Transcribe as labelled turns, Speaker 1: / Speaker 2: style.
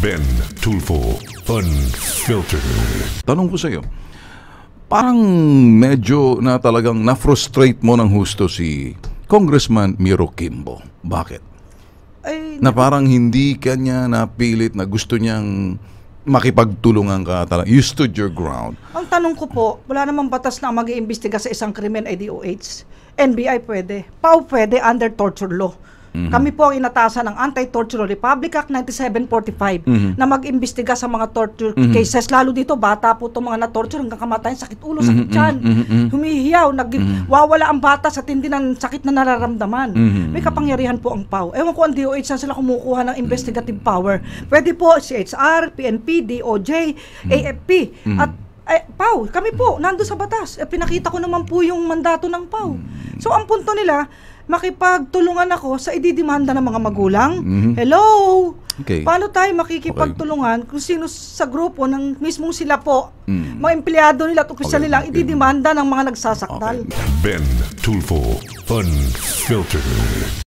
Speaker 1: Ben Tulfo Unfiltered. Tanong ko sa iyo, parang medyo na talagang na-frustrate mo ng husto si Congressman Miro Kimbo. Bakit? Ay, na parang hindi kanya napilit na gusto niyang makipagtulungan ka talaga. You stood your ground.
Speaker 2: Ang tanong ko po, wala namang batas na mag iimbestiga sa isang krimen ay DOH. NBI pwede. PAW pwede under torture law. Mm-hmm. Kami po ang inatasan ng Anti-Torture Republic Act 9745 mm-hmm. na mag-imbestiga sa mga torture mm-hmm. cases. Lalo dito, bata po itong mga na-torture hanggang kamatayan, sakit ulo, sakit mm-hmm. tiyan, mm-hmm. humihiyaw, nag- mm-hmm. wawala ang bata sa tindi ng sakit na nararamdaman. Mm-hmm. May kapangyarihan po ang PAW. Ewan ko ang DOH saan sila kumukuha ng investigative power. Pwede po si HR, PNP, DOJ, mm-hmm. Mhm. AFP, mm-hmm. at eh, PAW, kami po, nando sa batas. Eh, pinakita ko naman po yung mandato ng PAW. Mhm. So, ang punto nila, makipagtulungan ako sa ididimanda ng mga magulang? Mm-hmm. Hello? Okay. Paano tayo makikipagtulungan okay. kung sino sa grupo ng mismong sila po, mm. mga empleyado nila at opisyal okay. nila, ididimanda ng mga nagsasakdal? Okay.
Speaker 1: Ben Tulfo, Unfiltered.